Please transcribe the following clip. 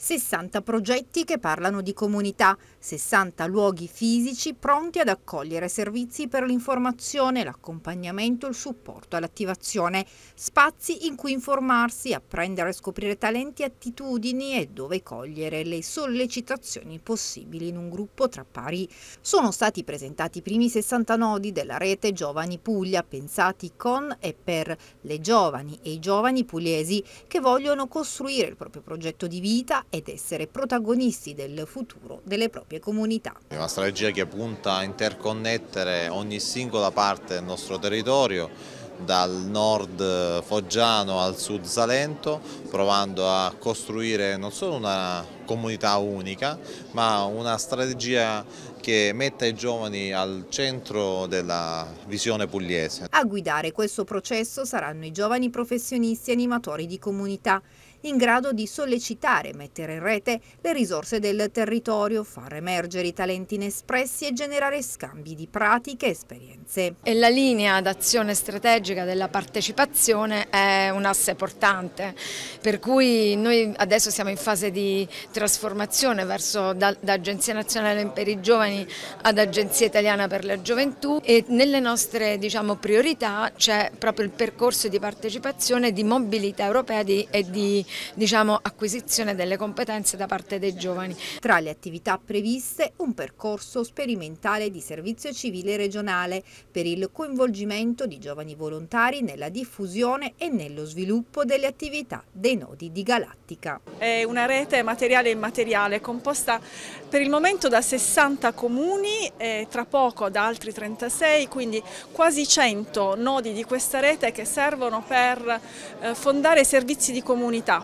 60 progetti che parlano di comunità, 60 luoghi fisici pronti ad accogliere servizi per l'informazione, l'accompagnamento, il supporto all'attivazione, spazi in cui informarsi, apprendere e scoprire talenti e attitudini e dove cogliere le sollecitazioni possibili in un gruppo tra pari. Sono stati presentati i primi 60 nodi della rete Giovani Puglia, pensati con e per le giovani e i giovani pugliesi che vogliono costruire il proprio progetto di vita ed essere protagonisti del futuro delle proprie comunità. È una strategia che punta a interconnettere ogni singola parte del nostro territorio dal nord foggiano al sud salento provando a costruire non solo una comunità unica ma una strategia che metta i giovani al centro della visione pugliese. A guidare questo processo saranno i giovani professionisti animatori di comunità in grado di sollecitare e mettere in rete le risorse del territorio, far emergere i talenti inespressi e generare scambi di pratiche e esperienze. E la linea d'azione strategica della partecipazione è un asse portante, per cui noi adesso siamo in fase di trasformazione verso da, da Agenzia Nazionale per i Giovani ad Agenzia Italiana per la Gioventù e nelle nostre diciamo, priorità c'è proprio il percorso di partecipazione, di mobilità europea e di diciamo, acquisizione delle competenze da parte dei giovani. Tra le attività previste un percorso sperimentale di servizio civile regionale per il coinvolgimento di giovani volontari nella diffusione e nello sviluppo delle attività dei nodi di Galattica. È una rete materiale e immateriale composta per il momento da 60 comuni e tra poco da altri 36, quindi quasi 100 nodi di questa rete che servono per eh, fondare servizi di comunità